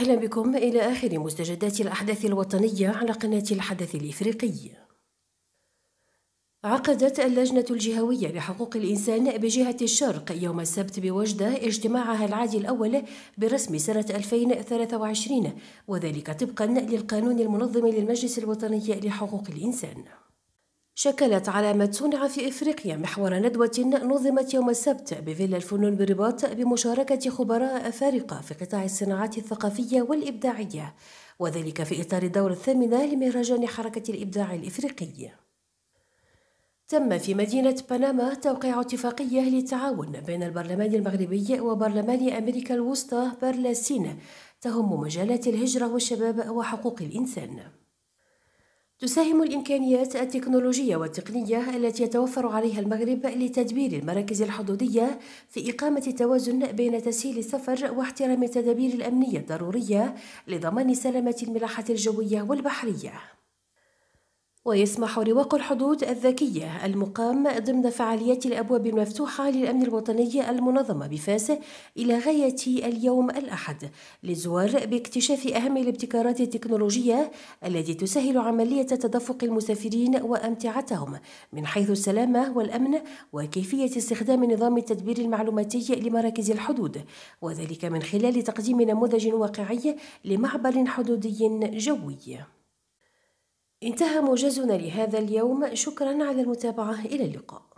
أهلا بكم إلى آخر مستجدات الأحداث الوطنية على قناة الحدث الإفريقي. عقدت اللجنة الجهوية لحقوق الإنسان بجهة الشرق يوم السبت بوجدة اجتماعها العادي الأول برسم سنة 2023 وذلك طبقا للقانون المنظم للمجلس الوطني لحقوق الإنسان. شكلت علامة صنع في إفريقيا محور ندوة نظمت يوم السبت بفيلا الفنون بالرباط بمشاركة خبراء أفارقة في قطاع الصناعات الثقافية والإبداعية وذلك في إطار الدورة الثامنة لمهرجان حركة الإبداع الإفريقي تم في مدينة بنما توقيع اتفاقية للتعاون بين البرلمان المغربي وبرلمان أمريكا الوسطى برلاسين تهم مجالات الهجرة والشباب وحقوق الإنسان تساهم الإمكانيات التكنولوجية والتقنية التي يتوفر عليها المغرب لتدبير المراكز الحدودية في إقامة التوازن بين تسهيل السفر واحترام التدابير الأمنية الضرورية لضمان سلامة الملاحة الجوية والبحرية ويسمح رواق الحدود الذكية المقام ضمن فعاليات الأبواب المفتوحة للأمن الوطني المنظمة بفاس إلى غاية اليوم الأحد للزوار باكتشاف أهم الابتكارات التكنولوجية التي تسهل عملية تدفق المسافرين وأمتعتهم من حيث السلامة والأمن وكيفية استخدام نظام التدبير المعلوماتي لمراكز الحدود وذلك من خلال تقديم نموذج واقعي لمعبر حدودي جوي انتهى موجزنا لهذا اليوم شكرا على المتابعة إلى اللقاء